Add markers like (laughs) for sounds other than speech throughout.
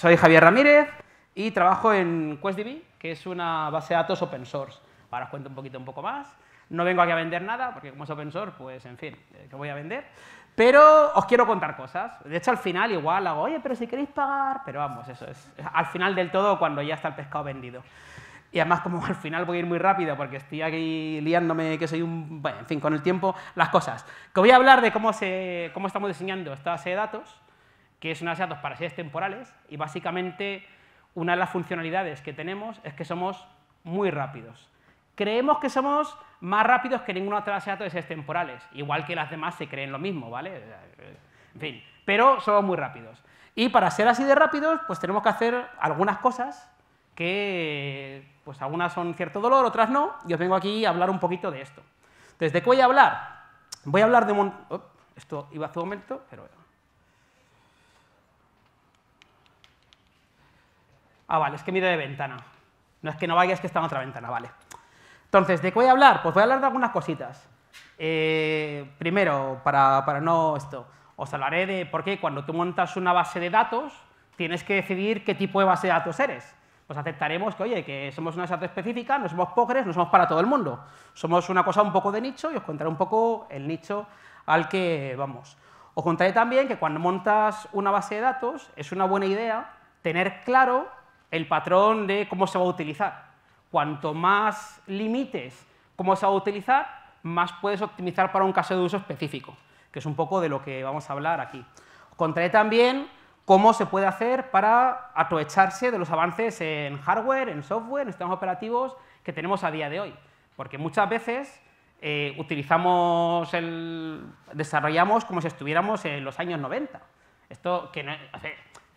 soy Javier Ramírez y trabajo en QuestDB, que es una base de datos open source. Ahora os cuento un poquito un poco más. No vengo aquí a vender nada, porque como es open source, pues en fin, eh, ¿qué voy a vender? Pero os quiero contar cosas. De hecho, al final igual hago, oye, pero si queréis pagar, pero vamos, eso es al final del todo cuando ya está el pescado vendido. Y además, como al final voy a ir muy rápido porque estoy aquí liándome que soy un... Bueno, en fin, con el tiempo, las cosas. Que voy a hablar de cómo, se, cómo estamos diseñando esta base de datos que son una para seres temporales y básicamente una de las funcionalidades que tenemos es que somos muy rápidos. Creemos que somos más rápidos que ninguna otra los de temporales, igual que las demás se creen lo mismo, ¿vale? En fin, pero somos muy rápidos. Y para ser así de rápidos, pues tenemos que hacer algunas cosas que, pues algunas son cierto dolor, otras no, y os vengo aquí a hablar un poquito de esto. Entonces, ¿de qué voy a hablar? Voy a hablar de un... esto iba hace un momento, pero... Ah, vale, es que mire de ventana. No es que no vayas que está en otra ventana, vale. Entonces, ¿de qué voy a hablar? Pues voy a hablar de algunas cositas. Eh, primero, para, no esto, os hablaré de por qué cuando tú montas una base de datos tienes que decidir qué tipo de base de datos eres pues aceptaremos que, oye, que somos una datos específica, no somos pobres, no somos para todo el mundo. Somos una cosa un poco de nicho y os contaré un poco el nicho al que vamos. Os contaré también que cuando montas una base de datos es una buena idea tener claro el patrón de cómo se va a utilizar. Cuanto más límites cómo se va a utilizar, más puedes optimizar para un caso de uso específico, que es un poco de lo que vamos a hablar aquí. Conté también cómo se puede hacer para aprovecharse de los avances en hardware, en software, en sistemas operativos que tenemos a día de hoy. Porque muchas veces eh, utilizamos desarrollamos como si estuviéramos en los años 90. Esto que no,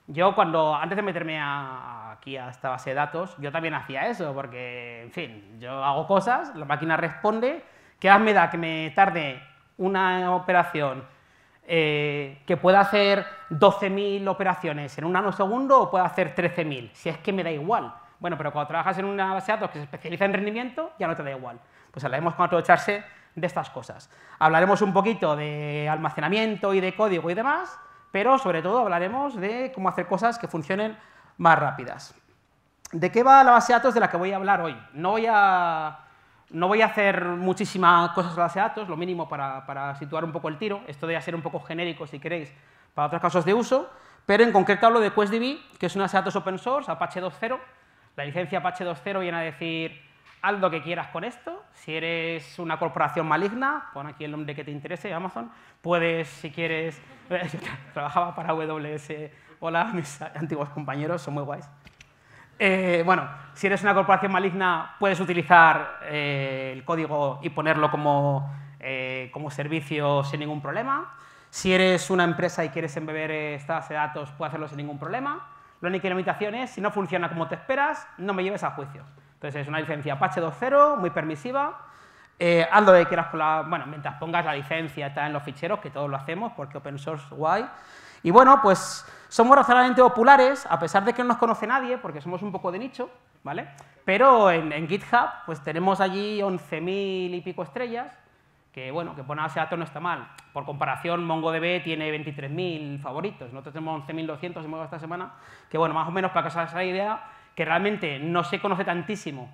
yo cuando, antes de meterme aquí a esta base de datos, yo también hacía eso, porque, en fin, yo hago cosas, la máquina responde, ¿qué más me da que me tarde una operación eh, que pueda hacer 12.000 operaciones en un nanosegundo o pueda hacer 13.000? Si es que me da igual. Bueno, pero cuando trabajas en una base de datos que se especializa en rendimiento, ya no te da igual. Pues hablaremos con aprovecharse de estas cosas. Hablaremos un poquito de almacenamiento y de código y demás, pero sobre todo hablaremos de cómo hacer cosas que funcionen más rápidas. ¿De qué va la base de datos de la que voy a hablar hoy? No voy a, no voy a hacer muchísimas cosas de la base de datos, lo mínimo para, situar un poco el tiro. Esto debe ser un poco genérico, si queréis, para otros casos de uso, pero en concreto hablo de QuestDB, que es una base de datos open source, Apache 2.0. La licencia Apache 2.0 viene a decir haz lo que quieras con esto. Si eres una corporación maligna, pon aquí el nombre que te interese, Amazon. Puedes, si quieres... (laughs) trabajaba para AWS. Hola, mis antiguos compañeros, son muy guays. Eh, bueno, si eres una corporación maligna, puedes utilizar eh, el código y ponerlo como, eh, como servicio sin ningún problema. Si eres una empresa y quieres embeber estas de datos, puedes hacerlo sin ningún problema. La única limitación es, si no funciona como te esperas, no me lleves a juicio. Entonces es una licencia Apache 2.0, muy permisiva. Eh, haz lo que quieras con la... Bueno, mientras pongas la licencia, está en los ficheros, que todos lo hacemos, porque open source guay. Y bueno, pues somos razonablemente populares, a pesar de que no nos conoce nadie, porque somos un poco de nicho, ¿vale? Pero en, GitHub, pues tenemos allí 11.000 y pico estrellas, que bueno, que por nada no está mal. Por comparación, MongoDB tiene 23.000 favoritos, nosotros tenemos 11.200 hemos esta semana, que bueno, más o menos para que os hagáis la idea, que realmente no se conoce tantísimo,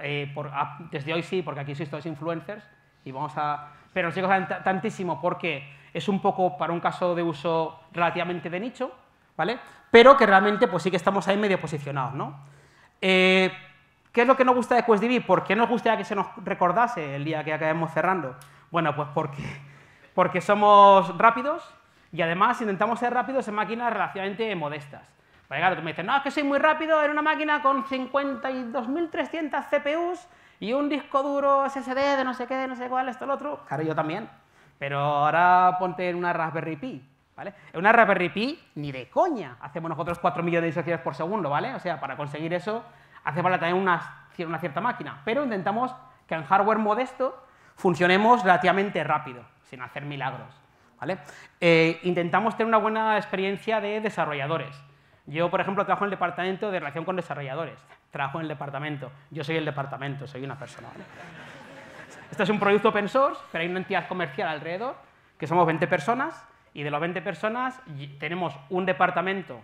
eh, ah, desde hoy sí, porque aquí sois todos influencers, y vamos a, pero no se conoce tantísimo porque es un poco para un caso de uso relativamente de nicho, ¿vale? pero que realmente pues sí que estamos ahí medio posicionados. ¿no? Eh, ¿Qué es lo que nos gusta de QuestDB? ¿Por qué nos gustaría que se nos recordase el día que acabemos cerrando? Bueno, pues porque, porque somos rápidos y además intentamos ser rápidos en máquinas relativamente modestas. Porque claro, tú me dices, no, es que soy muy rápido en una máquina con 52.300 CPUs y un disco duro SSD de no sé qué, de no sé cuál, esto, el otro. Claro, yo también. Pero ahora ponte en una Raspberry Pi, ¿vale? En una Raspberry Pi, ni de coña, hacemos nosotros 4 millones de instrucciones por segundo, ¿vale? O sea, para conseguir eso hace falta tener una, cierta máquina. Pero intentamos que en hardware modesto funcionemos relativamente rápido, sin hacer milagros, ¿vale? Eh, intentamos tener una buena experiencia de desarrolladores. Yo, por ejemplo, trabajo en el departamento de relación con desarrolladores. Trabajo en el departamento. Yo soy el departamento, soy una persona. Este es un producto open source, pero hay una entidad comercial alrededor, que somos 20 personas, y de las 20 personas tenemos un departamento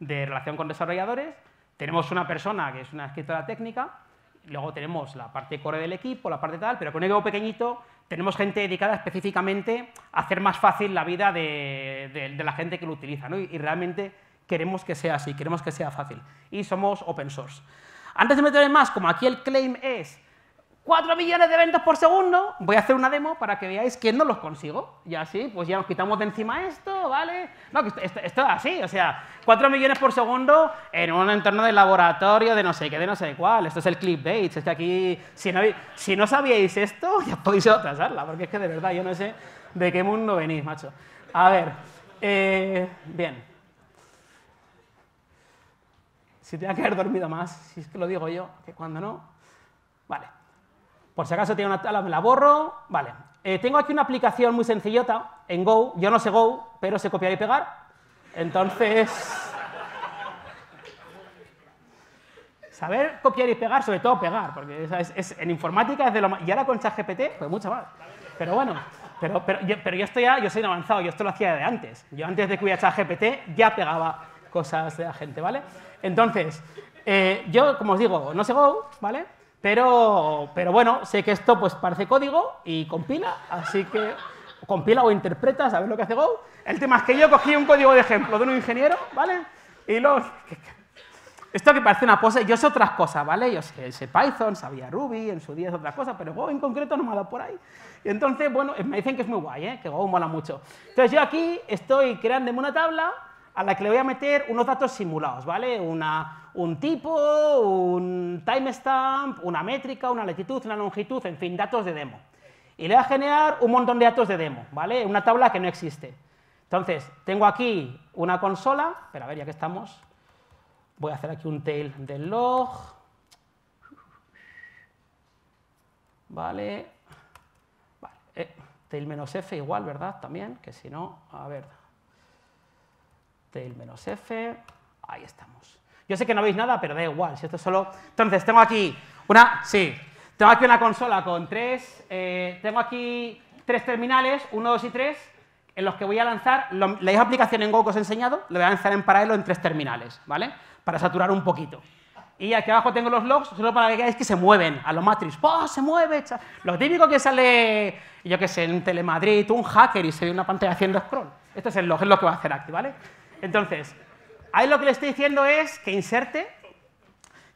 de relación con desarrolladores, tenemos una persona que es una escritora técnica, luego tenemos la parte core del equipo, la parte tal, pero con un pequeñito tenemos gente dedicada específicamente a hacer más fácil la vida de, la gente que lo utiliza. ¿no? y realmente queremos que sea así, queremos que sea fácil. Y somos open source. Antes de meterme más, como aquí el claim es 4 millones de eventos por segundo, voy a hacer una demo para que veáis quién no los consigo. Y así, pues ya nos quitamos de encima esto, ¿vale? No, que esto, es así, o sea, 4 millones por segundo en un entorno de laboratorio de no sé qué, de no sé cuál. Esto es el clickbait, es que aquí, si no, si no sabíais esto, (laughs) ya podéis atrasarla, porque es que de verdad yo no sé de qué mundo venís, macho. A ver, eh, bien. Si tenía que haber dormido más, si es que lo digo yo, que cuando no. Vale. Por si acaso tiene una, me la borro. Vale. Eh, tengo aquí una aplicación muy sencillota en Go. Yo no sé Go, pero sé copiar y pegar. Entonces. Saber copiar y pegar, sobre todo pegar, porque es, es, en informática es de lo más. Y ahora con ChatGPT, pues mucho más. Pero bueno, pero, pero, yo, pero yo, estoy ya, yo soy avanzado, yo esto lo hacía de antes. Yo antes de que hubiera ChatGPT ya pegaba cosas de la gente, ¿vale? Entonces, eh, yo, como os digo, no sé Go, ¿vale? Pero, pero bueno, sé que esto pues parece código y compila, así que compila o interpreta, ¿sabes lo que hace Go? El tema es que yo cogí un código de ejemplo de un ingeniero, ¿vale? Y luego... Esto que parece una pose, yo sé otras cosas, ¿vale? Yo sé, Python, sabía Ruby, en su día es otra cosa, pero Go en concreto no me ha dado por ahí. Y entonces, bueno, me dicen que es muy guay, ¿eh? que Go mola mucho. Entonces yo aquí estoy creando una tabla a la que le voy a meter unos datos simulados, ¿vale? Una, un tipo, un timestamp, una métrica, una latitud, una longitud, en fin, datos de demo. Y le voy a generar un montón de datos de demo, ¿vale? Una tabla que no existe. Entonces, tengo aquí una consola, pero a ver, ya que estamos, voy a hacer aquí un tail del log, ¿vale? vale. Eh, tail menos f igual, ¿verdad? También, que si no, a ver, este, el menos f, ahí estamos. Yo sé que no veis nada, pero da igual, si esto es solo... Entonces, tengo aquí una... Sí, tengo aquí una consola con tres... Eh, tengo aquí tres terminales, uno, dos y tres, en los que voy a lanzar... la aplicación en Google que os he enseñado, lo voy a lanzar en paralelo en tres terminales, ¿vale? Para saturar un poquito. Y aquí abajo tengo los logs, solo para que veáis que se mueven a los Matrix. ¡Oh, se mueve! Lo típico que sale, yo qué sé, en Telemadrid, un hacker y se ve una pantalla haciendo scroll. Esto es el log, es lo que va a hacer aquí, ¿vale? Entonces, ahí lo que le estoy diciendo es que inserte,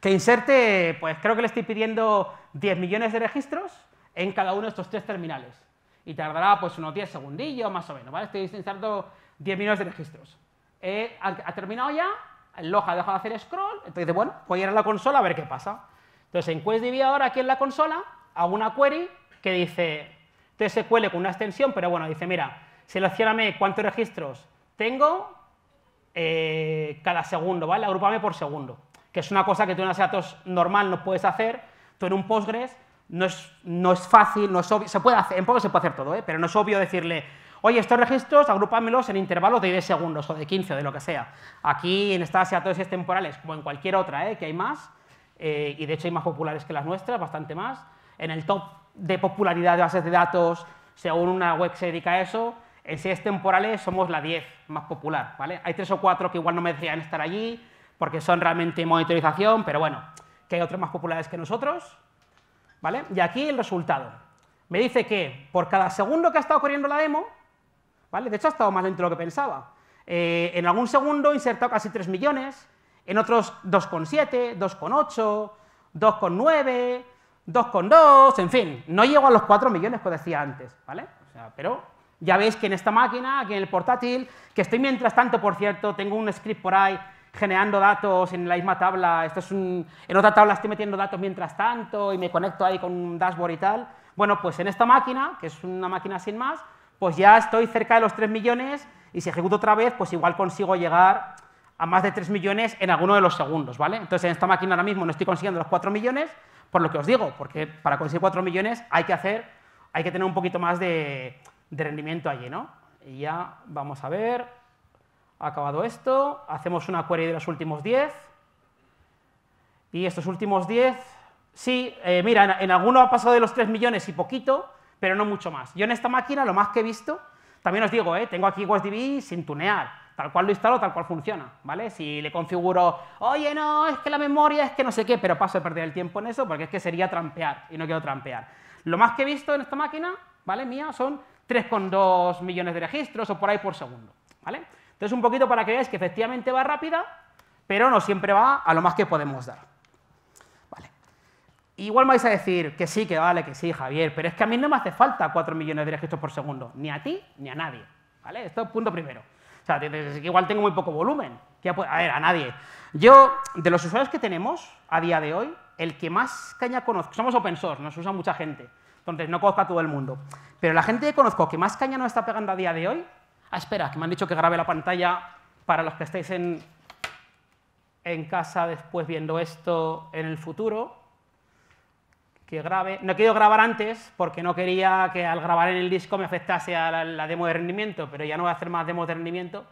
que inserte, pues creo que le estoy pidiendo 10 millones de registros en cada uno de estos tres terminales. Y tardará pues unos 10 segundillos más o menos, ¿vale? Estoy insertando 10 millones de registros. Eh, ha, terminado ya, el log ha dejado de hacer scroll, entonces bueno, voy a ir a la consola a ver qué pasa. Entonces en QuestDB ahora aquí en la consola hago una query que dice TSQL con una extensión, pero bueno, dice mira, seleccioname cuántos registros tengo, eh, cada segundo, ¿vale? Agrúpame por segundo, que es una cosa que tú en una datos normal no puedes hacer, tú en un Postgres no es, no es fácil, no es obvio, se puede hacer, en poco se puede hacer todo, ¿eh? pero no es obvio decirle, oye, estos registros agrúpamelos en intervalos de 10 segundos o de 15 o de lo que sea. Aquí en estas es temporales, como en cualquier otra, ¿eh? que hay más, eh, y de hecho hay más populares que las nuestras, bastante más, en el top de popularidad de bases de datos, según una web que se dedica a eso, en eh, Series temporales eh, somos la 10 más popular, ¿vale? Hay tres o cuatro que igual no me decían estar allí porque son realmente monitorización, pero bueno, que hay otros más populares que nosotros, ¿vale? Y aquí el resultado. Me dice que por cada segundo que ha estado corriendo la demo, ¿vale? De hecho ha estado más lento de lo que pensaba. Eh, en algún segundo he insertado casi 3 millones, en otros 2,7, 2,8, 2,9, 2,2, en fin, no llego a los 4 millones que decía antes, ¿vale? O sea, pero ya veis que en esta máquina, aquí en el portátil, que estoy mientras tanto, por cierto, tengo un script por ahí generando datos en la misma tabla, esto es un, en otra tabla estoy metiendo datos mientras tanto y me conecto ahí con un dashboard y tal. Bueno, pues en esta máquina, que es una máquina sin más, pues ya estoy cerca de los 3 millones y si ejecuto otra vez, pues igual consigo llegar a más de 3 millones en alguno de los segundos, ¿vale? Entonces en esta máquina ahora mismo no estoy consiguiendo los 4 millones, por lo que os digo, porque para conseguir 4 millones hay que hacer, hay que tener un poquito más de, de rendimiento allí, ¿no? Y ya vamos a ver, ha acabado esto, hacemos una query de los últimos 10, y estos últimos 10, sí, eh, mira, en, alguno ha pasado de los 3 millones y poquito, pero no mucho más. Yo en esta máquina lo más que he visto, también os digo, eh, tengo aquí WebDB sin tunear, tal cual lo instalo, tal cual funciona, ¿vale? Si le configuro, oye, no, es que la memoria, es que no sé qué, pero paso de perder el tiempo en eso porque es que sería trampear y no quiero trampear. Lo más que he visto en esta máquina, ¿vale? Mía, son 3,2 millones de registros o por ahí por segundo. ¿vale? Entonces, un poquito para que veáis que efectivamente va rápida, pero no siempre va a lo más que podemos dar. Vale. Igual me vais a decir que sí, que vale, que sí, Javier, pero es que a mí no me hace falta 4 millones de registros por segundo, ni a ti ni a nadie. ¿vale? Esto es punto primero. O sea, igual tengo muy poco volumen. Que a ver, a nadie. Yo, de los usuarios que tenemos a día de hoy, el que más caña conozco, somos open source, nos usa mucha gente. Entonces, no conozco a todo el mundo. Pero la gente que conozco que más caña no está pegando a día de hoy, ah, espera, que me han dicho que grabe la pantalla para los que estéis en, casa después viendo esto en el futuro, que grabe. No he querido grabar antes porque no quería que al grabar en el disco me afectase a la, demo de rendimiento, pero ya no voy a hacer más demo de rendimiento,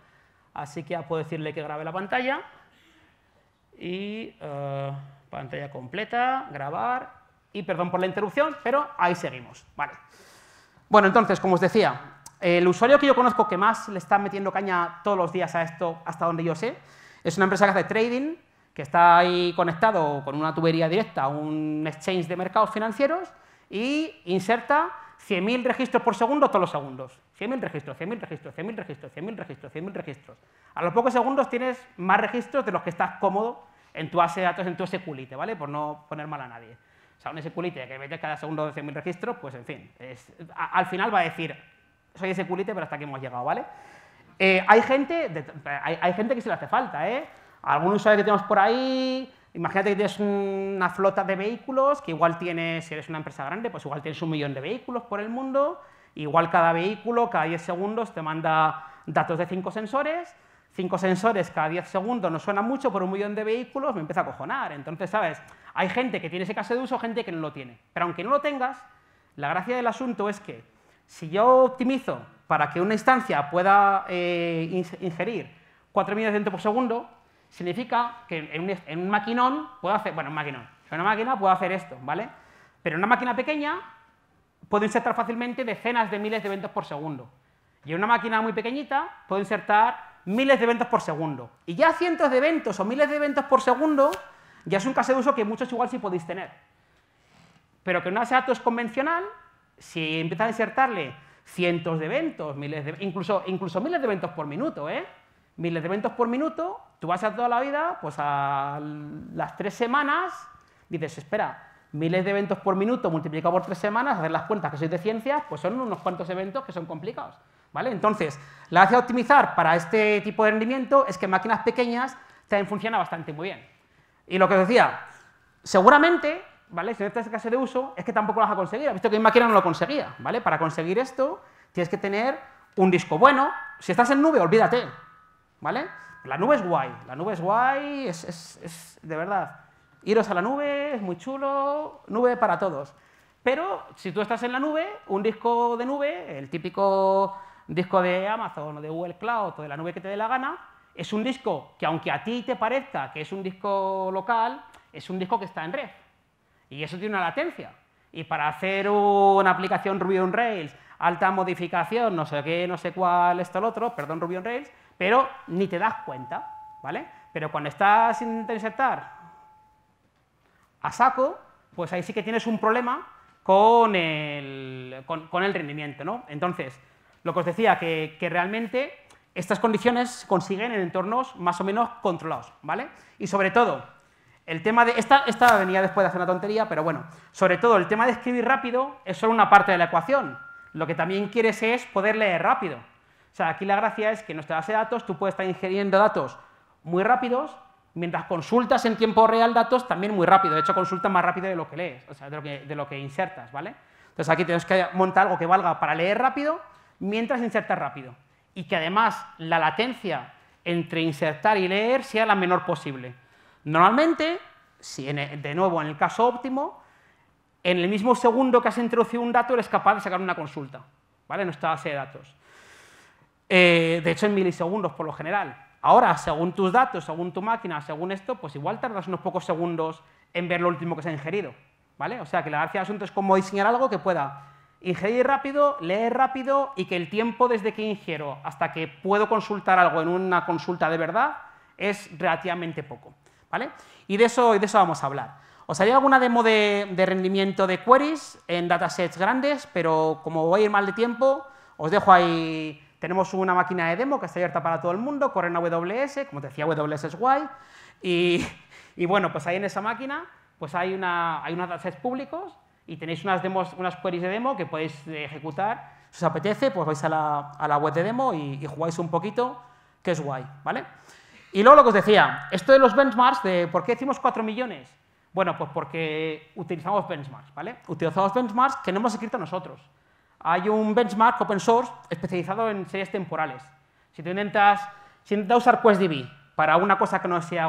así que ya puedo decirle que grabe la pantalla. Y eh, pantalla completa, grabar. Y perdón por la interrupción, pero ahí seguimos. Vale. Bueno, entonces, como os decía, el usuario que yo conozco que más le está metiendo caña todos los días a esto, hasta donde yo sé, es una empresa que hace trading, que está ahí conectado con una tubería directa a un exchange de mercados financieros y inserta 100.000 registros por segundo todos los segundos. 100.000 registros, 100.000 registros, 100.000 registros, 100.000 registros, 100.000 registros. A los pocos segundos tienes más registros de los que estás cómodo en tu base de datos, en tu SQLite, ¿vale? Por no poner mal a nadie sea, un culite que mete cada segundo 100.000 registros, pues en fin, al final va a decir, soy culite pero hasta aquí hemos llegado, ¿vale? Eh, hay, gente hay, hay, gente que se le hace falta, ¿eh? Algún usuario que tenemos por ahí, imagínate que tienes una flota de vehículos, que igual tienes, si eres una empresa grande, pues igual tienes un millón de vehículos por el mundo, igual cada vehículo, cada 10 segundos, te manda datos de 5 sensores, cinco sensores cada 10 segundos no suena mucho por un millón de vehículos, me empieza a cojonar. Entonces, ¿sabes? Hay gente que tiene ese caso de uso, gente que no lo tiene. Pero aunque no lo tengas, la gracia del asunto es que si yo optimizo para que una instancia pueda eh, ingerir 4 millones por segundo, significa que en un, maquinón puedo hacer, bueno, un maquinón, en una máquina puedo hacer esto, ¿vale? Pero en una máquina pequeña puedo insertar fácilmente decenas de miles de eventos por segundo. Y en una máquina muy pequeñita puedo insertar miles de eventos por segundo. Y ya cientos de eventos o miles de eventos por segundo ya es un caso de uso que muchos igual sí podéis tener. Pero que no sea de convencional, si empiezas a insertarle cientos de eventos, miles de, incluso, incluso miles de eventos por minuto, ¿eh? miles de eventos por minuto, tú vas a toda la vida, pues a las tres semanas, dices, espera, miles de eventos por minuto multiplicado por tres semanas, hacer las cuentas que soy de ciencias, pues son unos cuantos eventos que son complicados. Entonces, la hace de optimizar para este tipo de rendimiento es que máquinas pequeñas también funciona bastante muy bien. Y lo que os decía, seguramente, ¿vale? Si no este caso de uso, es que tampoco las ha conseguido. Visto que mi máquina no lo conseguía, ¿vale? Para conseguir esto, tienes que tener un disco bueno. Si estás en nube, olvídate, ¿vale? La nube es guay, la nube es guay, es, es, es de verdad. Iros a la nube, es muy chulo, nube para todos. Pero si tú estás en la nube, un disco de nube, el típico un disco de Amazon o de Google Cloud o de la nube que te dé la gana, es un disco que aunque a ti te parezca que es un disco local, es un disco que está en red. Y eso tiene una latencia. Y para hacer una aplicación Ruby on Rails, alta modificación, no sé qué, no sé cuál, esto, el otro, perdón, Ruby on Rails, pero ni te das cuenta, ¿vale? Pero cuando estás sin interceptar a saco, pues ahí sí que tienes un problema con el, con el rendimiento, ¿no? Entonces, lo que os decía, que, realmente estas condiciones se consiguen en entornos más o menos controlados, ¿vale? Y sobre todo, el tema de... Esta, venía después de hacer una tontería, pero bueno. Sobre todo, el tema de escribir rápido es solo una parte de la ecuación. Lo que también quieres es poder leer rápido. O sea, aquí la gracia es que en nuestra base de datos tú puedes estar ingiriendo datos muy rápidos, mientras consultas en tiempo real datos también muy rápido. De hecho, consultas más rápido de lo que lees, o sea, de lo que, de lo que insertas, ¿vale? Entonces aquí tienes que montar algo que valga para leer rápido mientras inserta rápido y que además la latencia entre insertar y leer sea la menor posible. Normalmente, si de nuevo en el caso óptimo, en el mismo segundo que has introducido un dato eres capaz de sacar una consulta, ¿vale? No nuestra base de datos. Eh, de hecho, en milisegundos por lo general. Ahora, según tus datos, según tu máquina, según esto, pues igual tardas unos pocos segundos en ver lo último que se ha ingerido, ¿vale? O sea, que la gracia del asunto es cómo diseñar algo que pueda ingerir rápido, leer rápido y que el tiempo desde que ingiero hasta que puedo consultar algo en una consulta de verdad es relativamente poco. ¿vale? Y de eso, de eso vamos a hablar. Os haría alguna demo de, rendimiento de queries en datasets grandes, pero como voy a ir mal de tiempo, os dejo ahí. Tenemos una máquina de demo que está abierta para todo el mundo, corre en AWS, como te decía, AWS es guay. Y, bueno, pues ahí en esa máquina pues hay, una, hay unos datasets públicos y tenéis unas, demos, unas queries de demo que podéis eh, ejecutar. Si os apetece, pues vais a la, web de demo y, jugáis un poquito, que es guay, ¿vale? Y luego lo que os decía, esto de los benchmarks, de ¿por qué decimos 4 millones? Bueno, pues porque utilizamos benchmarks, ¿vale? Utilizamos benchmarks que no hemos escrito nosotros. Hay un benchmark open source especializado en series temporales. Si tú intentas, si intentas usar QuestDB para una cosa que no sea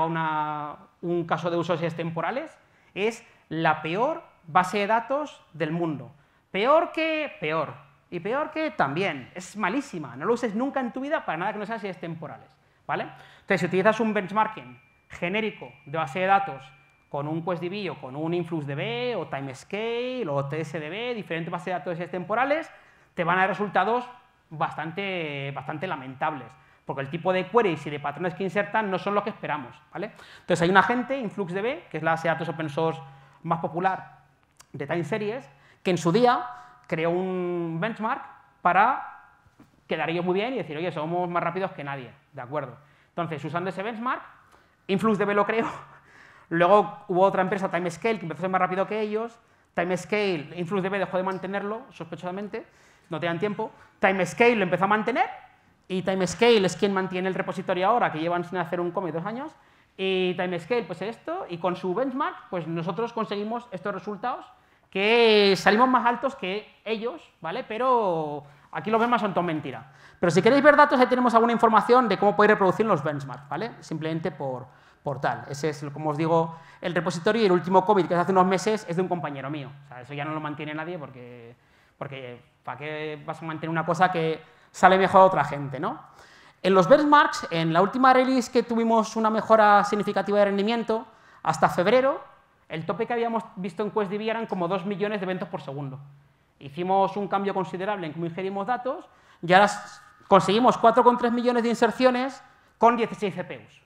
un caso de uso de series temporales, es la peor base de datos del mundo. Peor que peor. Y peor que también. Es malísima. No lo uses nunca en tu vida para nada que no si es temporales. ¿vale? Entonces, si utilizas un benchmarking genérico de base de datos con un QuestDB o con un InfluxDB o TimeScale o TSDB, diferentes bases de datos temporales, te van a dar resultados bastante, bastante lamentables porque el tipo de queries y de patrones que insertan no son lo que esperamos. ¿vale? Entonces hay una gente, InfluxDB, que es la base de datos open source más popular de time series, que en su día creó un benchmark para quedar ellos muy bien y decir, oye, somos más rápidos que nadie, ¿de acuerdo? Entonces, usando ese benchmark, InfluxDB lo creó, (laughs) luego hubo otra empresa, TimeScale, que empezó a ser más rápido que ellos, TimeScale, InfluxDB dejó de mantenerlo, sospechosamente, no tenían tiempo, TimeScale lo empezó a mantener, y TimeScale es quien mantiene el repositorio ahora, que llevan sin hacer un commit dos años, y Timescale, pues esto, y con su benchmark, pues nosotros conseguimos estos resultados que salimos más altos que ellos, ¿vale? Pero aquí lo vemos son todo mentira. Pero si queréis ver datos, ya tenemos alguna información de cómo podéis reproducir los benchmarks, ¿vale? Simplemente por, portal tal. Ese es, como os digo, el repositorio y el último commit que hace unos meses es de un compañero mío. O sea, eso ya no lo mantiene nadie porque, porque ¿para qué vas a mantener una cosa que sale mejor a otra gente, no? En los benchmarks, en la última release que tuvimos una mejora significativa de rendimiento, hasta febrero, el tope que habíamos visto en QuestDB eran como 2 millones de eventos por segundo. Hicimos un cambio considerable en cómo ingerimos datos y ahora conseguimos 4,3 millones de inserciones con 16 CPUs.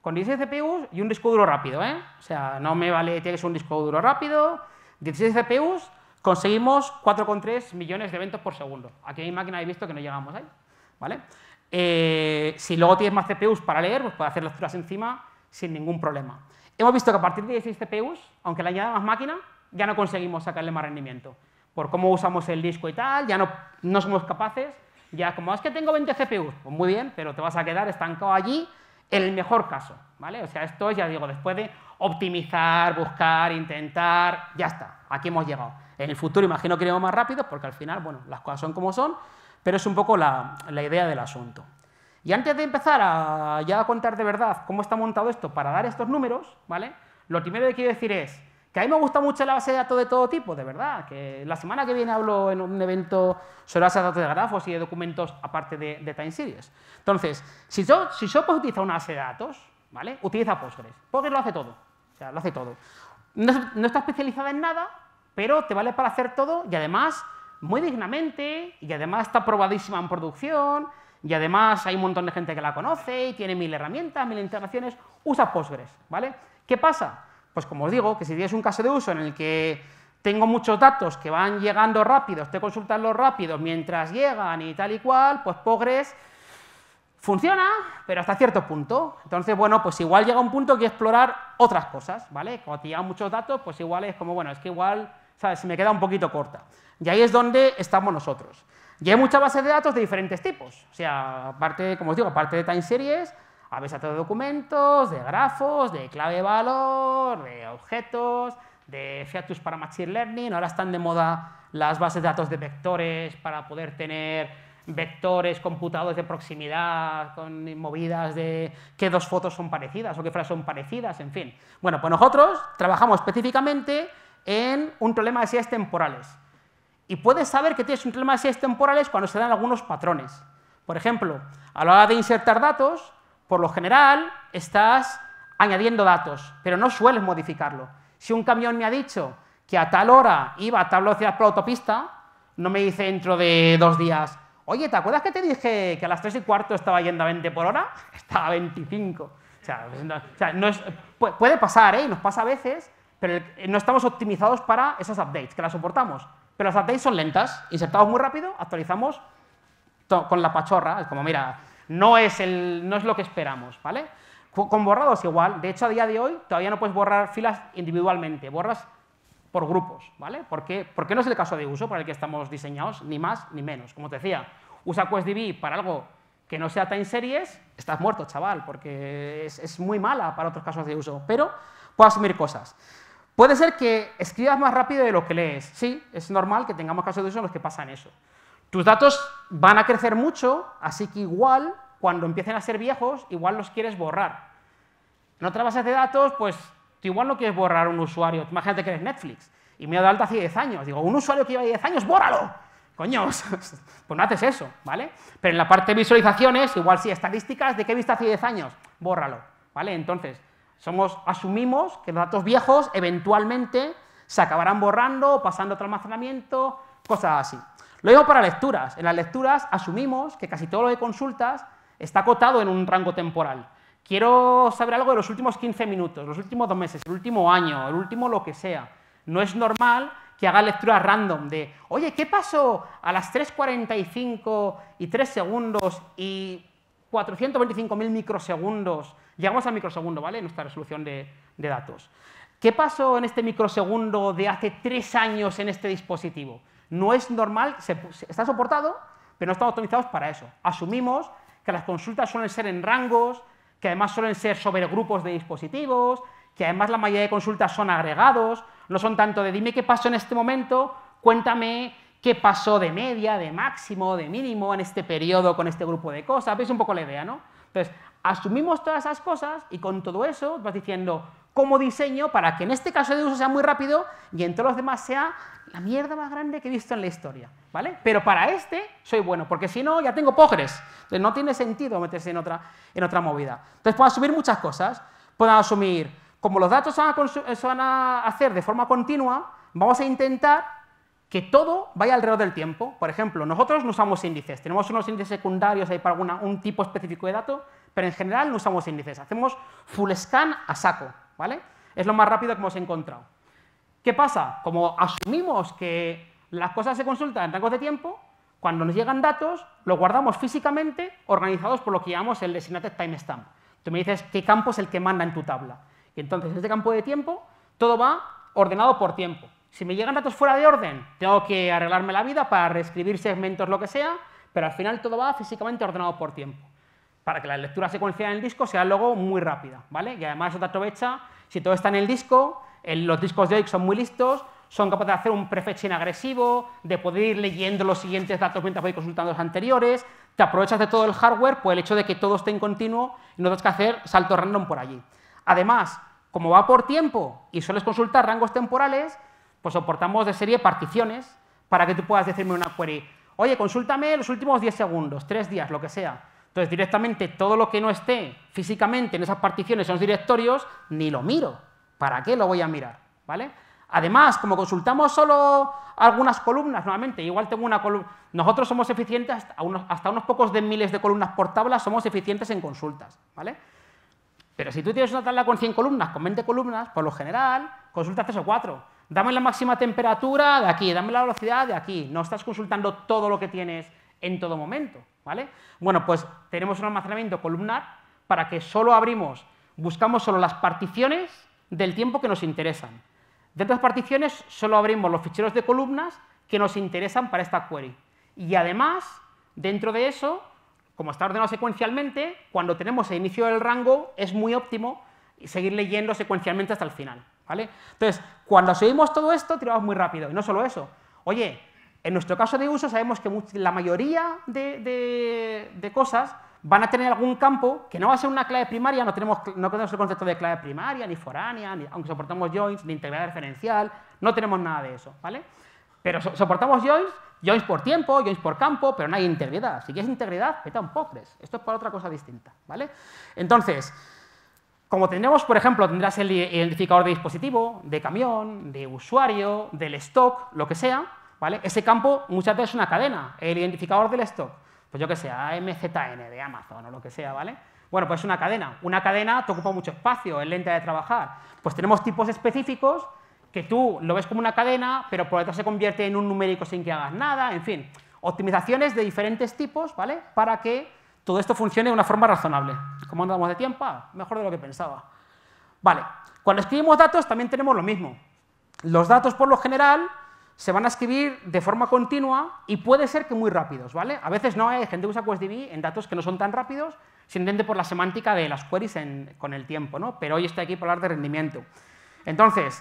Con 16 CPUs y un disco duro rápido, ¿eh? O sea, no me vale, tienes que un disco duro rápido. 16 CPUs, conseguimos 4,3 millones de eventos por segundo. Aquí en mi máquina he visto que no llegamos ahí, ¿vale? Eh, si luego tienes más CPUs para leer, pues puedes hacer lecturas encima sin ningún problema. Hemos visto que a partir de 16 CPUs, aunque le más máquina, ya no conseguimos sacarle más rendimiento. Por cómo usamos el disco y tal, ya no, somos capaces. Ya como es que tengo 20 CPUs, pues muy bien, pero te vas a quedar estancado allí en el mejor caso. ¿vale? O sea, esto ya digo, después de optimizar, buscar, intentar, ya está, aquí hemos llegado. En el futuro imagino que iremos más rápido porque al final, bueno, las cosas son como son, pero es un poco la, idea del asunto. Y antes de empezar a contar de verdad cómo está montado esto para dar estos números, ¿vale? Lo primero que quiero decir es que a mí me gusta mucho la base de datos de todo tipo, de verdad, que la semana que viene hablo en un evento sobre base de datos de grafos y de documentos aparte de, de time series. Entonces, si yo, si yo puedo una base de datos, ¿vale? Utiliza Postgres. Postgres lo hace todo, lo hace todo. No, no está especializada en nada, pero te vale para hacer todo y además muy dignamente y además está probadísima en producción y además hay un montón de gente que la conoce y tiene mil herramientas, mil integraciones, usa Postgres, ¿vale? ¿Qué pasa? Pues como os digo, que si tienes un caso de uso en el que tengo muchos datos que van llegando rápidos, te consultan los rápidos mientras llegan y tal y cual, pues Postgres funciona, pero hasta cierto punto. Entonces, bueno, pues igual llega un punto que explorar otras cosas, ¿vale? Cuando te llegan muchos datos, pues igual es como, bueno, es que igual si Se me queda un poquito corta. Y ahí es donde estamos nosotros. Y hay muchas bases de datos de diferentes tipos. O sea, aparte, como os digo, aparte de time series, a veces de documentos, de grafos, de clave de valor, de objetos, de Fiatus para machine learning. Ahora están de moda las bases de datos de vectores para poder tener vectores computados de proximidad con movidas de qué dos fotos son parecidas o qué frases son parecidas, en fin. Bueno, pues nosotros trabajamos específicamente en un problema de series temporales. Y puedes saber que tienes un problema de series temporales cuando se dan algunos patrones. Por ejemplo, a la hora de insertar datos, por lo general estás añadiendo datos, pero no sueles modificarlo. Si un camión me ha dicho que a tal hora iba a tal velocidad por autopista, no me dice dentro de dos días, oye, ¿te acuerdas que te dije que a las 3 y cuarto estaba yendo a 20 por hora? (laughs) Estaba a 25. O sea, puede pasar, ¿eh? nos pasa a veces, pero no estamos optimizados para esas updates, que las soportamos. Pero las updates son lentas, insertamos muy rápido, actualizamos con la pachorra, es como, mira, no es, no es lo que esperamos, ¿vale? Con borrados igual, de hecho a día de hoy todavía no puedes borrar filas individualmente, borras por grupos, ¿vale? Porque, no es el caso de uso para el que estamos diseñados, ni más ni menos. Como te decía, usa QuestDB para algo que no sea tan series, estás muerto, chaval, porque es, muy mala para otros casos de uso, pero puede asumir cosas. Puede ser que escribas más rápido de lo que lees. Sí, es normal que tengamos casos de uso en los que pasan eso. Tus datos van a crecer mucho, así que igual, cuando empiecen a ser viejos, igual los quieres borrar. En otras bases de datos, pues tú igual no quieres borrar un usuario. Imagínate que eres Netflix y me de alta hace 10 años. Digo, un usuario que lleva 10 años, ¡bórralo! Coño, (laughs) pues no haces eso, ¿vale? Pero en la parte de visualizaciones, igual sí, estadísticas, ¿de qué visto hace 10 años? Bórralo, ¿vale? Entonces, somos, asumimos que los datos viejos eventualmente se acabarán borrando o pasando a otro almacenamiento, cosas así. Lo mismo para lecturas. En las lecturas asumimos que casi todo lo de consultas está acotado en un rango temporal. Quiero saber algo de los últimos 15 minutos, los últimos dos meses, el último año, el último lo que sea. No es normal que haga lecturas random de, oye, ¿qué pasó a las 3.45 y 3 segundos y 425.000 microsegundos Llegamos al microsegundo, ¿vale? Nuestra resolución de, datos. ¿Qué pasó en este microsegundo de hace tres años en este dispositivo? No es normal, está soportado, pero no estamos optimizados para eso. Asumimos que las consultas suelen ser en rangos, que además suelen ser sobre grupos de dispositivos, que además la mayoría de consultas son agregados, no son tanto de dime qué pasó en este momento, cuéntame qué pasó de media, de máximo, de mínimo en este periodo con este grupo de cosas. Veis un poco la idea, ¿no? Entonces, Asumimos todas esas cosas y con todo eso vas diciendo cómo diseño para que en este caso de uso sea muy rápido y en todos los demás sea la mierda más grande que he visto en la historia, ¿vale? Pero para este soy bueno, porque si no ya tengo pogres. no tiene sentido meterse en otra, en movida. Entonces puedo asumir muchas cosas, puedo asumir, como los datos eh, se van a, hacer de forma continua, vamos a intentar que todo vaya alrededor del tiempo. Por ejemplo, nosotros no usamos índices, tenemos unos índices secundarios ahí para un tipo específico de dato, pero en general no usamos índices, hacemos full scan a saco, ¿vale? Es lo más rápido que hemos encontrado. ¿Qué pasa? Como asumimos que las cosas se consultan en rangos de tiempo, cuando nos llegan datos, los guardamos físicamente, organizados por lo que llamamos el designated timestamp. Tú me dices qué campo es el que manda en tu tabla. Y entonces, este campo de tiempo, todo va ordenado por tiempo. Si me llegan datos fuera de orden, tengo que arreglarme la vida para reescribir segmentos, lo que sea, pero al final todo va físicamente ordenado por tiempo para que la lectura secuencial en el disco sea luego muy rápida, ¿vale? Y además eso te aprovecha, si todo está en el disco, los discos de hoy son muy listos, son capaces de hacer un prefetching agresivo, de poder ir leyendo los siguientes datos mientras voy consultando los anteriores, te aprovechas de todo el hardware por el hecho de que todo esté en continuo y no tienes que hacer salto random por allí. Además, como va por tiempo y sueles consultar rangos temporales, pues soportamos de serie particiones para que tú puedas decirme una query, oye, consúltame los últimos 10 segundos, 3 días, lo que sea entonces, directamente todo lo que no esté físicamente en esas particiones, en los directorios, ni lo miro. ¿Para qué lo voy a mirar? ¿Vale? Además, como consultamos solo algunas columnas, nuevamente, igual tengo una columna. Nosotros somos eficientes, hasta unos, pocos de miles de columnas por tabla, somos eficientes en consultas, ¿vale? Pero si tú tienes una tabla con 100 columnas, con 20 columnas, por lo general, consultas 3 o cuatro. Dame la máxima temperatura de aquí, dame la velocidad de aquí. No estás consultando todo lo que tienes en todo momento. ¿vale? Bueno, pues tenemos un almacenamiento columnar para que solo abrimos, buscamos solo las particiones del tiempo que nos interesan. De estas particiones solo abrimos los ficheros de columnas que nos interesan para esta query. Y además, dentro de eso, como está ordenado secuencialmente, cuando tenemos el inicio del rango es muy óptimo seguir leyendo secuencialmente hasta el final. ¿vale? Entonces, cuando seguimos todo esto, tiramos muy rápido. Y no solo eso. Oye, en nuestro caso de uso sabemos que la mayoría de, cosas van a tener algún campo que no va a ser una clave primaria, no tenemos, no el concepto de clave primaria, ni foránea, ni, aunque soportamos joins, ni integridad referencial, no tenemos nada de eso, ¿vale? Pero soportamos joins, joins por tiempo, joins por campo, pero no hay integridad. Si quieres integridad, peta un pocres. Esto es para otra cosa distinta, ¿vale? Entonces, como tendremos, por ejemplo, tendrás el identificador de dispositivo, de camión, de usuario, del stock, lo que sea, ¿vale? Ese campo muchas veces es una cadena, el identificador del stock, pues yo que sé, AMZN de Amazon o lo que sea, ¿vale? Bueno, pues es una cadena. Una cadena te ocupa mucho espacio, es lenta de trabajar. Pues tenemos tipos específicos que tú lo ves como una cadena, pero por detrás se convierte en un numérico sin que hagas nada, en fin. Optimizaciones de diferentes tipos, ¿vale? Para que todo esto funcione de una forma razonable. ¿Cómo andamos de tiempo? Ah, mejor de lo que pensaba. Vale, cuando escribimos datos también tenemos lo mismo. Los datos, por lo general, se van a escribir de forma continua y puede ser que muy rápidos, ¿vale? A veces no, ¿eh? hay gente que usa QuestDB en datos que no son tan rápidos, se entiende por la semántica de las queries con el tiempo, ¿no? Pero hoy estoy aquí para hablar de rendimiento. Entonces,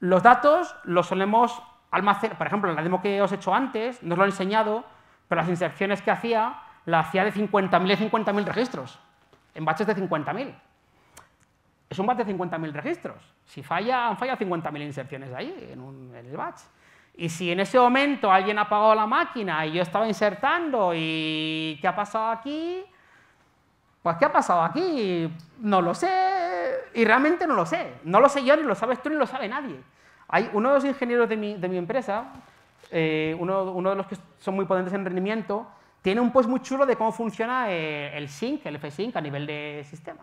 los datos los solemos almacenar, por ejemplo, en la demo que os he hecho antes, no os lo he enseñado, pero las inserciones que hacía, las hacía de 50.000 y 50.000 registros, en batches de 50.000. Es un batch de 50.000 registros. Si falla, han fallado 50.000 inserciones ahí, en el batch. Y si en ese momento alguien ha apagado la máquina y yo estaba insertando y ¿qué ha pasado aquí? Pues ¿qué ha pasado aquí? No lo sé y realmente no lo sé. No lo sé yo, ni lo sabes tú, ni lo sabe nadie. Hay uno de los ingenieros de mi, empresa, eh, uno, de los que son muy potentes en rendimiento, tiene un post muy chulo de cómo funciona eh, el sync, el f a nivel de sistema.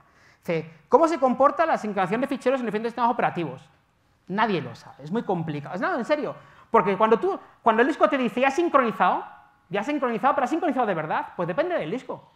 ¿cómo se comporta la sincronización de ficheros en diferentes sistemas operativos? Nadie lo sabe, es muy complicado. nada, en serio, porque cuando, tú, cuando el disco te dice ya sincronizado, ya sincronizado, pero sincronizado de verdad, pues depende del disco.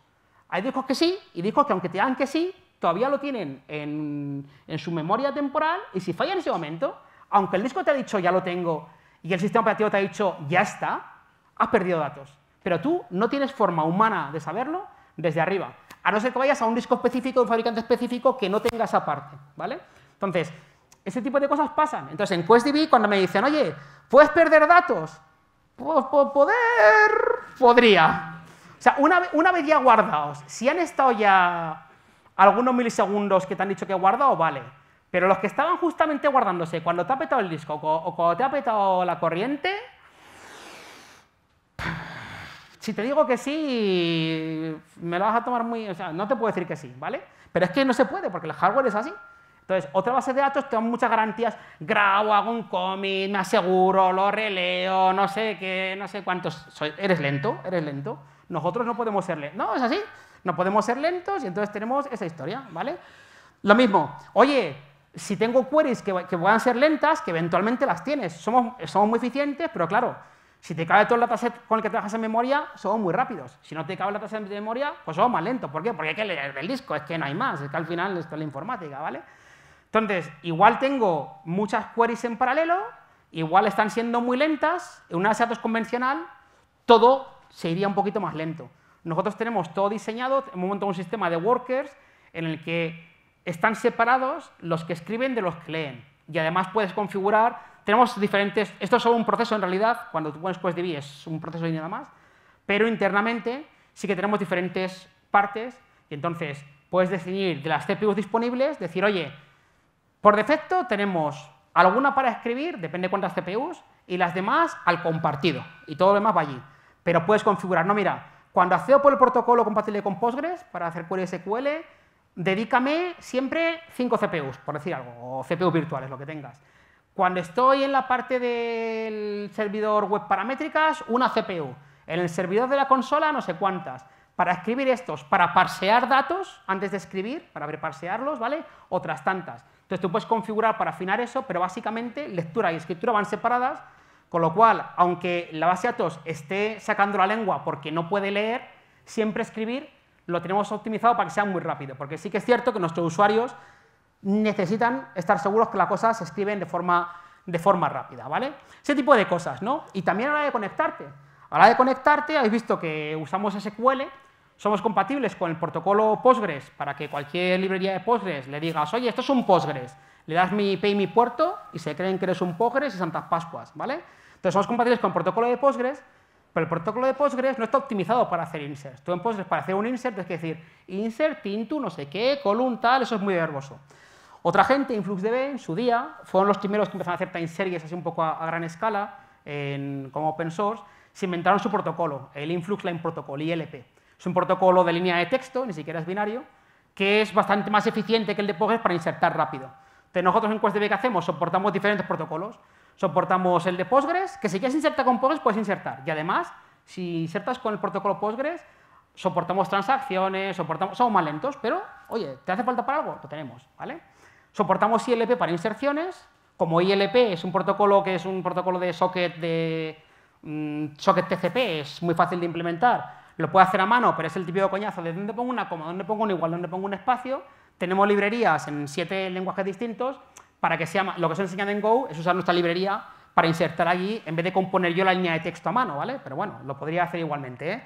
Hay discos que sí y discos que aunque te digan que sí, todavía lo tienen en, en su memoria temporal y si falla en ese momento, aunque el disco te ha dicho ya lo tengo y el sistema operativo te ha dicho ya está, has perdido datos. Pero tú no tienes forma humana de saberlo desde arriba, a no ser que vayas a un disco específico, un fabricante específico que no tenga esa parte, ¿vale? Entonces, ese tipo de cosas pasan. Entonces, en QuestDB, cuando me dicen, oye, ¿Puedes perder datos? Poder, podría. O sea, una, una vez ya guardados, si han estado ya algunos milisegundos que te han dicho que he guardado, vale. Pero los que estaban justamente guardándose cuando te ha petado el disco o cuando te ha petado la corriente, si te digo que sí, me lo vas a tomar muy... O sea, no te puedo decir que sí, ¿vale? Pero es que no se puede porque el hardware es así. Entonces, otra base de datos tengo muchas garantías, grabo, hago un commit, me aseguro, lo releo, no sé qué, no sé cuántos. eres lento, eres lento. Nosotros no podemos ser lentos. No, es así. No podemos ser lentos y entonces tenemos esa historia, ¿vale? Lo mismo, oye, si tengo queries que, puedan ser lentas, que eventualmente las tienes. Somos, muy eficientes, pero claro, si te cabe todo el dataset con el que trabajas en memoria, somos muy rápidos. Si no te cabe el dataset de memoria, pues somos más lentos. ¿Por qué? Porque hay que leer el disco, es que no hay más, es que al final esto es la informática, ¿vale? Entonces, igual tengo muchas queries en paralelo, igual están siendo muy lentas, en una base convencional todo se iría un poquito más lento. Nosotros tenemos todo diseñado, un momento un sistema de workers en el que están separados los que escriben de los que leen. Y además puedes configurar, tenemos diferentes, esto es solo un proceso en realidad, cuando tú pones QuestDB es un proceso y nada más, pero internamente sí que tenemos diferentes partes y entonces puedes definir de las CPUs disponibles, decir, oye, por defecto tenemos alguna para escribir, depende cuántas CPUs, y las demás al compartido, y todo lo demás va allí. Pero puedes configurar, no, mira, cuando accedo por el protocolo compatible con Postgres para hacer queries SQL, dedícame siempre 5 CPUs, por decir algo, o CPUs virtuales, lo que tengas. Cuando estoy en la parte del servidor web paramétricas, una CPU. En el servidor de la consola, no sé cuántas. Para escribir estos, para parsear datos antes de escribir, para ver parsearlos, ¿vale? Otras tantas. Entonces tú puedes configurar para afinar eso, pero básicamente lectura y escritura van separadas, con lo cual, aunque la base de datos esté sacando la lengua porque no puede leer, siempre escribir lo tenemos optimizado para que sea muy rápido, porque sí que es cierto que nuestros usuarios necesitan estar seguros que las cosas se escriben de forma, de forma rápida, ¿vale? Ese tipo de cosas, ¿no? Y también a la hora de conectarte. A la hora de conectarte, habéis visto que usamos SQL, somos compatibles con el protocolo Postgres para que cualquier librería de Postgres le digas, oye, esto es un Postgres. Le das mi IP y mi puerto y se creen que eres un Postgres y Santas Pascuas, ¿vale? Entonces somos compatibles con el protocolo de Postgres, pero el protocolo de Postgres no está optimizado para hacer inserts. Tú en Postgres para hacer un insert tienes que decir insert into no sé qué, column tal, eso es muy verboso. Otra gente, InfluxDB, en su día, fueron los primeros que empezaron a hacer time series así un poco a, gran escala, como open source, se inventaron su protocolo, el Influx Line Protocol, ILP. Es un protocolo de línea de texto, ni siquiera es binario, que es bastante más eficiente que el de Postgres para insertar rápido. Entonces, nosotros en QuestDB, ¿qué hacemos? Soportamos diferentes protocolos. Soportamos el de Postgres, que si quieres se inserta con Postgres, puedes insertar. Y además, si insertas con el protocolo Postgres, soportamos transacciones, soportamos, Son más lentos, pero, oye, ¿te hace falta para algo? Lo tenemos, ¿vale? Soportamos ILP para inserciones, como ILP es un protocolo que es un protocolo de socket de mm, socket TCP, es muy fácil de implementar, lo puede hacer a mano, pero es el típico coñazo de dónde pongo una coma, dónde pongo un igual, dónde pongo un espacio. Tenemos librerías en siete lenguajes distintos para que sea lo que se enseña en Go es usar nuestra librería para insertar allí en vez de componer yo la línea de texto a mano, ¿vale? Pero bueno, lo podría hacer igualmente. ¿eh?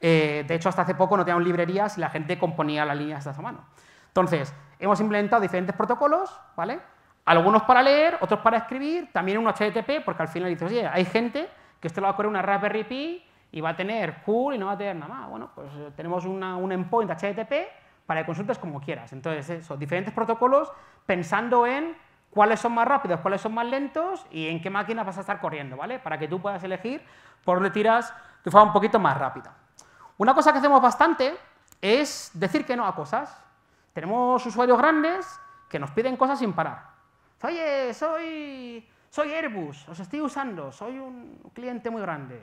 Eh, de hecho, hasta hace poco no teníamos librerías y la gente componía las líneas de a mano. Entonces, hemos implementado diferentes protocolos, ¿vale? Algunos para leer, otros para escribir, también un HTTP, porque al final dices, oye, hay gente que esto lo va a correr una Raspberry Pi y va a tener cool y no va a tener nada más. Bueno, pues eh, tenemos un endpoint HTTP para que consultes como quieras. Entonces, esos diferentes protocolos pensando en cuáles son más rápidos, cuáles son más lentos y en qué máquina vas a estar corriendo, ¿vale? Para que tú puedas elegir por dónde tiras tu forma un poquito más rápida. Una cosa que hacemos bastante es decir que no a cosas. Tenemos usuarios grandes que nos piden cosas sin parar. Oye, soy, soy Airbus, os estoy usando, soy un cliente muy grande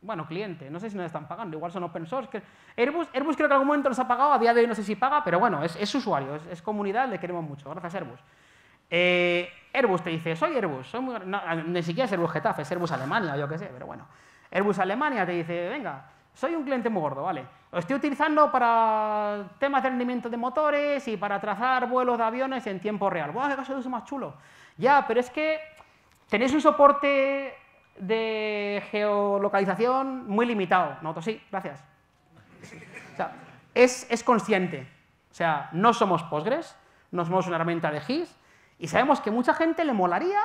bueno, cliente, no sé si nos están pagando, igual son open source. Airbus, Airbus creo que en algún momento nos ha pagado, a día de hoy no sé si paga, pero bueno, es, usuario, es, comunidad, le queremos mucho, gracias Airbus. Eh, Airbus te dice, soy Airbus, soy eh, ni siquiera es Airbus Getafe, es Airbus Alemania, yo qué sé, pero bueno. Airbus Alemania te dice, venga, soy un cliente muy gordo, ¿vale? Lo estoy utilizando para temas de rendimiento de motores y para trazar vuelos de aviones en tiempo real. Buah, qué caso de más chulo! Ya, pero es que tenéis un soporte de geolocalización muy limitado. Nosotros sí, gracias. es, consciente. O sea, no somos Postgres, no somos una herramienta de GIS y sabemos que mucha gente le molaría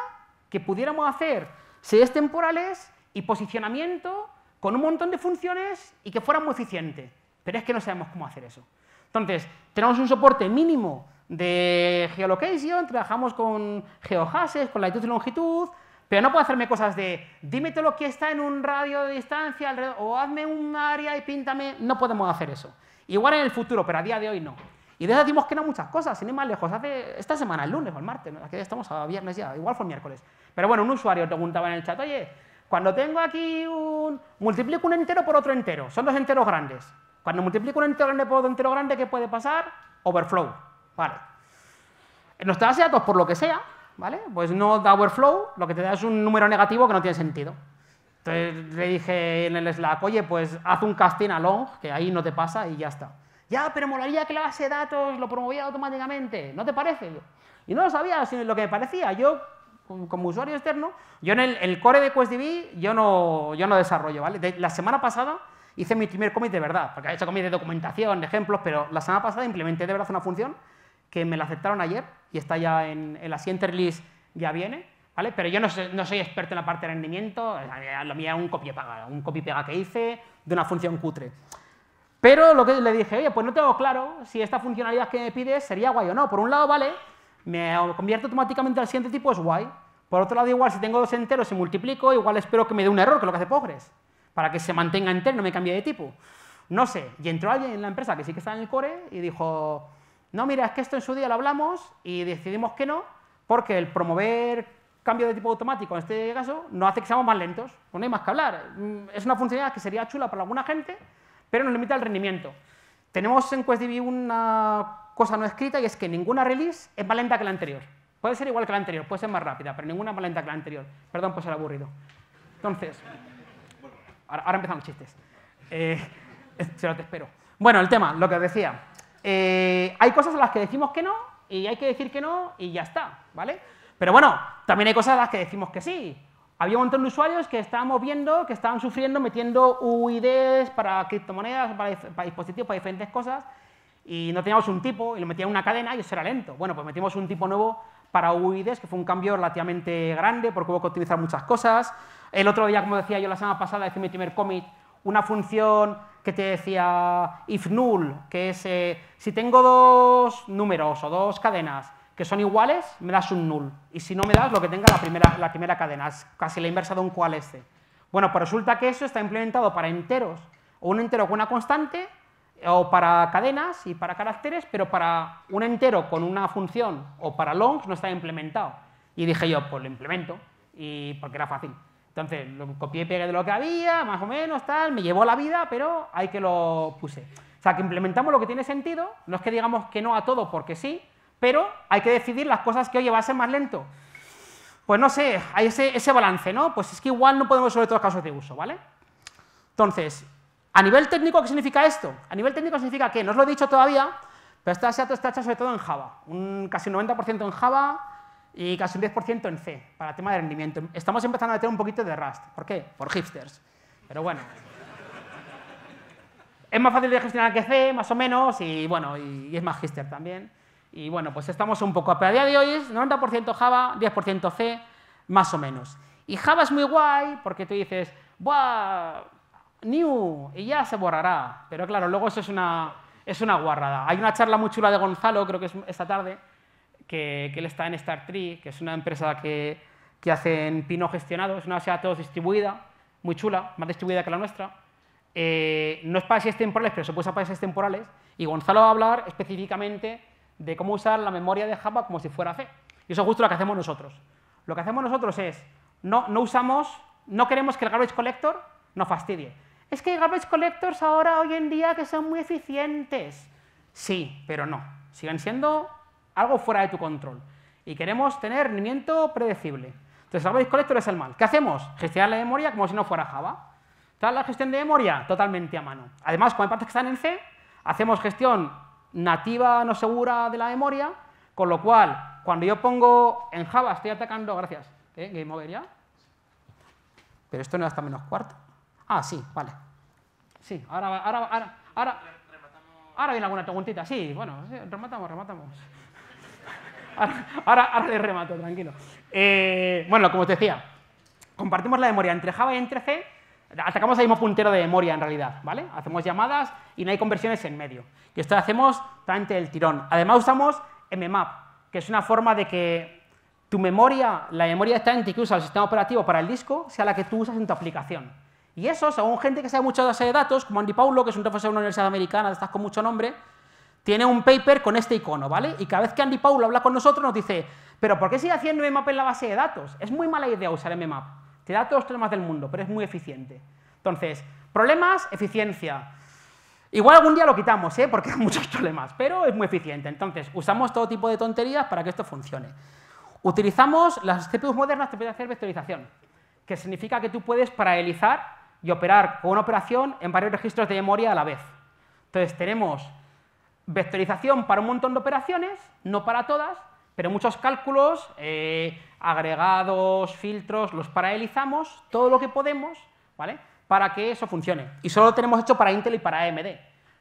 que pudiéramos hacer series temporales y posicionamiento con un montón de funciones y que fuera muy eficiente. Pero es que no sabemos cómo hacer eso. Entonces, tenemos un soporte mínimo de geolocation, trabajamos con geohashes, con latitud y longitud, pero no puedo hacerme cosas de, dime lo que está en un radio de distancia alrededor, o hazme un área y píntame. No podemos hacer eso. Igual en el futuro, pero a día de hoy no. Y de eso decimos que no muchas cosas, sin más lejos. Hace esta semana, el lunes o el martes, aquí estamos a viernes ya, igual fue el miércoles. Pero bueno, un usuario preguntaba en el chat, oye, cuando tengo aquí un... Multiplico un entero por otro entero, son dos enteros grandes. Cuando multiplico un entero grande por otro entero grande, ¿qué puede pasar? Overflow. Vale. En los datos, por lo que sea, ¿vale? Pues no da overflow, lo que te da es un número negativo que no tiene sentido. Entonces le dije en el Slack, oye, pues haz un casting a long, que ahí no te pasa y ya está. Ya, pero molaría que la base de datos lo promoviera automáticamente, ¿no te parece? Y no lo sabía, sino lo que me parecía. Yo, como usuario externo, yo en el, core de QuestDB, yo no, yo no desarrollo, ¿vale? la semana pasada hice mi primer commit de verdad, porque había hecho commit de documentación, de ejemplos, pero la semana pasada implementé de verdad una función que me la aceptaron ayer y está ya en, el la siguiente release, ya viene. ¿Vale? Pero yo no, no, soy experto en la parte de rendimiento, eh, lo mía es un copy, pega un copy pega que hice de una función cutre. Pero lo que le dije, oye, pues no tengo claro si esta funcionalidad que me pides sería guay o no. Por un lado, vale, me convierte automáticamente al siguiente tipo, es guay. Por otro lado, igual si tengo dos enteros y multiplico, igual espero que me dé un error, que es lo que hace Pogres, para que se mantenga entero y no me cambie de tipo. No sé, y entró alguien en la empresa que sí que está en el core y dijo, no, mira, es que esto en su día lo hablamos y decidimos que no, porque el promover cambio de tipo automático en este caso no hace que seamos más lentos, pues no hay más que hablar. Mm, es una funcionalidad que sería chula para alguna gente, pero nos limita el rendimiento. Tenemos en QuestDB una cosa no escrita y es que ninguna release es más lenta que la anterior. Puede ser igual que la anterior, puede ser más rápida, pero ninguna es más lenta que la anterior. Perdón por ser aburrido. Entonces, ahora, empezamos chistes. Eh, (laughs) se te espero. Bueno, el tema, lo que os decía. Eh, hay cosas a las que decimos que no y hay que decir que no y ya está, ¿vale? Pero bueno, también hay cosas a las que decimos que sí. Había un montón de usuarios que estábamos viendo, que estaban sufriendo metiendo UIDs para criptomonedas, para, para dispositivos, para diferentes cosas, y no teníamos un tipo, y lo metían en una cadena y eso era lento. Bueno, pues metimos un tipo nuevo para UIDs, que fue un cambio relativamente grande porque hubo que optimizar muchas cosas. El otro día, como decía yo la semana pasada, hice mi primer commit, una función que te decía if null, que es eh, si tengo dos números o dos cadenas que son iguales, me das un null. Y si no me das, lo que tenga la primera, cadena. Es casi la inversa de un coalesce. Bueno, pues resulta que eso está implementado para enteros, o un entero con una constante, o para cadenas y para caracteres, pero para un entero con una función o para longs no está implementado. Y dije yo, pues lo implemento, y porque era fácil. Entonces, lo copié y pegué de lo que había, más o menos, tal, me llevó la vida, pero hay que lo puse. O sea, que implementamos lo que tiene sentido, no es que digamos que no a todo porque sí, pero hay que decidir las cosas que, oye, va a ser más lento. Pues no sé, hay ese, balance, ¿no? Pues es que igual no podemos sobre todos los casos de uso, ¿vale? Entonces, a nivel técnico, ¿qué significa esto? A nivel técnico significa que, no os lo he dicho todavía, pero esta SEAT está hecha sobre todo en Java, un casi 90% en Java, y casi un 10% en C, para tema de rendimiento. Estamos empezando a tener un poquito de Rust. ¿Por qué? Por hipsters. Pero bueno. es más fácil de gestionar que C, más o menos, y bueno, y, es más hipster también. Y bueno, pues estamos un poco... a día de hoy 90% Java, 10% C, más o menos. Y Java es muy guay porque tú dices, ¡buah! New, y ya se borrará. Pero claro, luego eso es una, es una guarrada. Hay una charla muy chula de Gonzalo, creo que es esta tarde, que, él está en StarTree, Tree, que es una empresa que, que hacen pino gestionado, es una base de datos distribuida, muy chula, más distribuida que la nuestra. Eh, no es para países temporales, pero se puede usar países temporales. Y Gonzalo va a hablar específicamente de cómo usar la memoria de Java como si fuera C. Y eso es justo lo que hacemos nosotros. Lo que hacemos nosotros es, no, no usamos, no queremos que el garbage collector nos fastidie. Es que hay garbage collectors ahora, hoy en día, que son muy eficientes. Sí, pero no. Siguen siendo algo fuera de tu control. Y queremos tener rendimiento predecible. Entonces, algo Collector es el mal. ¿Qué hacemos? Gestionar la memoria como si no fuera Java. ¿Tal la gestión de memoria? Totalmente a mano. Además, cuando hay partes que están en C, hacemos gestión nativa no segura de la memoria, con lo cual, cuando yo pongo en Java, estoy atacando, gracias, eh, Game Over ya. Pero esto no es hasta menos cuarto. Ah, sí, vale. Sí, ahora, ahora, ahora, ahora, ahora viene alguna preguntita. Sí, bueno, rematamos, rematamos ahora, ahora, remato, tranquilo. Eh, bueno, como os decía, compartimos la memoria entre Java y entre C, atacamos el mismo puntero de memoria en realidad, ¿vale? Hacemos llamadas y no hay conversiones en medio. Y esto lo hacemos totalmente el tirón. Además usamos mmap, que es una forma de que tu memoria, la memoria gente que usa el sistema operativo para el disco, sea la que tú usas en tu aplicación. Y eso, según gente que sabe mucho de base de datos, como Andy Paulo, que es un profesor de una universidad americana, estás con mucho nombre, tiene un paper con este icono, ¿vale? Y cada vez que Andy Paul habla con nosotros nos dice, pero ¿por qué sigue haciendo mmap en la base de datos? Es muy mala idea usar mmap. Te da todos los problemas del mundo, pero es muy eficiente. Entonces, problemas, eficiencia. Igual algún día lo quitamos, ¿eh? porque (laughs) hay muchos problemas, pero es muy eficiente. Entonces, usamos todo tipo de tonterías para que esto funcione. Utilizamos las CPUs modernas que pueden hacer vectorización, que significa que tú puedes paralelizar y operar con una operación en varios registros de memoria a la vez. Entonces, tenemos vectorización para un montón de operaciones, no para todas, pero muchos cálculos, eh, agregados, filtros, los paralelizamos, todo lo que podemos, ¿vale? Para que eso funcione. Y solo lo tenemos hecho para Intel y para AMD.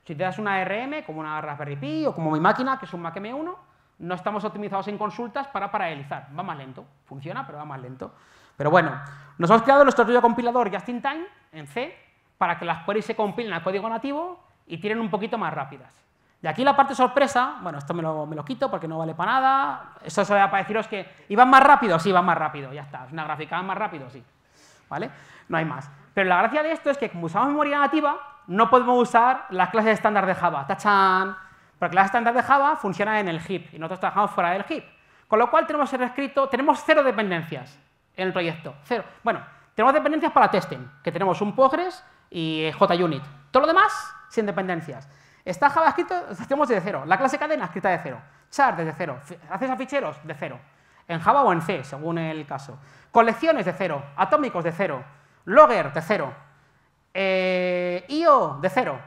Si te das una RM, como una Raspberry Pi o como mi máquina, que es un Mac M1, no estamos optimizados en consultas para paralelizar. Va más lento. Funciona, pero va más lento. Pero bueno, nos hemos creado nuestro propio compilador just-in-time, en C, para que las queries se compilen al código nativo y tienen un poquito más rápidas. Y aquí la parte sorpresa, bueno, esto me lo, me lo quito porque no vale para nada. eso solo era para deciros que iban más rápido, sí, van más rápido, ya está. una gráfica, más rápido, sí. ¿Vale? No hay más. Pero la gracia de esto es que como usamos memoria nativa, no podemos usar las clases estándar de Java. ¡Tachán! Porque las estándar de Java funcionan en el heap y nosotros trabajamos fuera del heap. Con lo cual tenemos el escrito, tenemos cero dependencias en el proyecto. Cero. Bueno, tenemos dependencias para testing, que tenemos un Pogres y JUnit. Todo lo demás sin dependencias. Está JavaScript, hacemos de cero. La clase cadena escrita de cero. Char De cero. Haces a ficheros de cero. En Java o en C, según el caso. Colecciones de cero. Atómicos de cero. Logger de cero. Eh, IO de cero.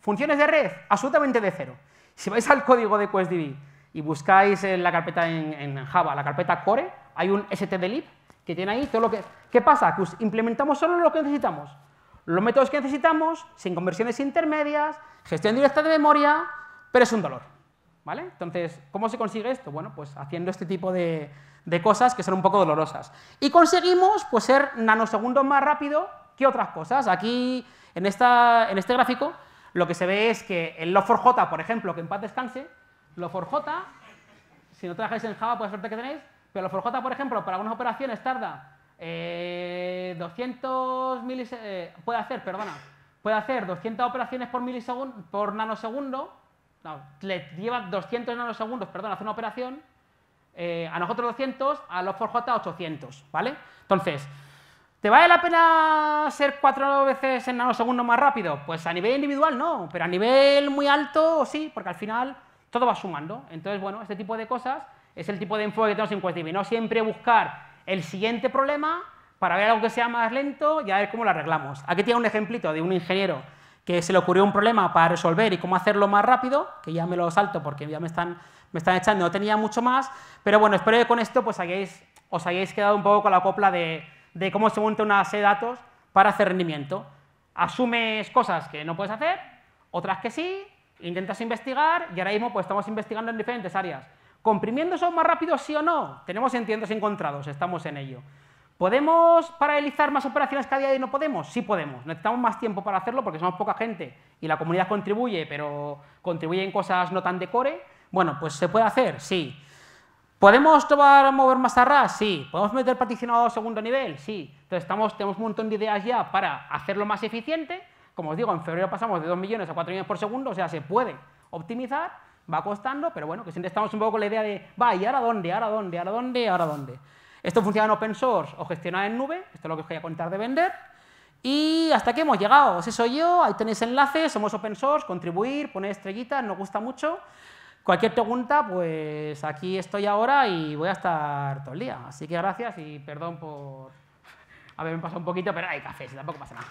Funciones de red, absolutamente de cero. Si vais al código de QuestDB y buscáis en la carpeta en, Java, la carpeta core, hay un stdlib que tiene ahí todo lo que... ¿Qué pasa? Que implementamos solo lo que necesitamos los métodos que necesitamos, sin conversiones intermedias, gestión directa de memoria, pero es un dolor. ¿vale? Entonces, ¿cómo se consigue esto? Bueno, pues haciendo este tipo de, cosas que son un poco dolorosas. Y conseguimos pues, ser nanosegundos más rápido que otras cosas. Aquí, en, esta, en este gráfico, lo que se ve es que el Log4j, por ejemplo, que en paz descanse, lo 4 j si no trabajáis en Java, pues suerte que tenéis, pero lo 4 j por ejemplo, para algunas operaciones tarda eh, 200 eh, puede hacer, perdona, puede hacer 200 operaciones por, milisegundo, por nanosegundo, le lleva 200 nanosegundos, perdón, hacer una operación, eh, a nosotros 200, a los 4J 800, ¿vale? Entonces, ¿Te vale la pena ser cuatro veces en nanosegundo más rápido? Pues a nivel individual no, pero a nivel muy alto sí, porque al final todo va sumando. Entonces, bueno, este tipo de cosas es el tipo de enfoque que tenemos en Y No siempre buscar el siguiente problema para ver algo que sea más lento ya a ver cómo lo arreglamos. Aquí tiene un ejemplito de un ingeniero que se le ocurrió un problema para resolver y cómo hacerlo más rápido, que ya me lo salto porque ya me están, echando, no tenía mucho más, pero bueno, espero que con esto pues, os hayáis quedado un poco con la copla de, cómo se monta una base de datos para hacer rendimiento. Asumes cosas que no puedes hacer, otras que sí, intentas investigar y ahora mismo pues estamos investigando en diferentes áreas. ¿Comprimiendo son más rápidos, sí o no? Tenemos entiendos encontrados, estamos en ello. ¿Podemos paralizar más operaciones cada día y no podemos? Sí podemos. Necesitamos más tiempo para hacerlo porque somos poca gente y la comunidad contribuye, pero contribuye en cosas no tan de core. Bueno, pues se puede hacer, sí. ¿Podemos tomar, mover más arras? Sí. ¿Podemos meter particionado a segundo nivel? Sí. Entonces estamos, tenemos un montón de ideas ya para hacerlo más eficiente. Como os digo, en febrero pasamos de 2 millones a 4 millones por segundo, o sea, se puede optimizar va costando, pero bueno, que siempre estamos un poco con la idea de, va, ¿y ahora dónde? ¿Ahora dónde? ¿Ahora dónde? ¿Ahora dónde? Esto funciona en open source o gestionado en nube, esto es lo que os quería contar de vender. Y hasta aquí hemos llegado, ese soy yo, ahí tenéis enlaces, somos open source, contribuir, poner estrellitas, nos gusta mucho. Cualquier pregunta, pues aquí estoy ahora y voy a estar todo el día. Así que gracias y perdón por haberme pasado un poquito, pero hay café, si tampoco pasa nada.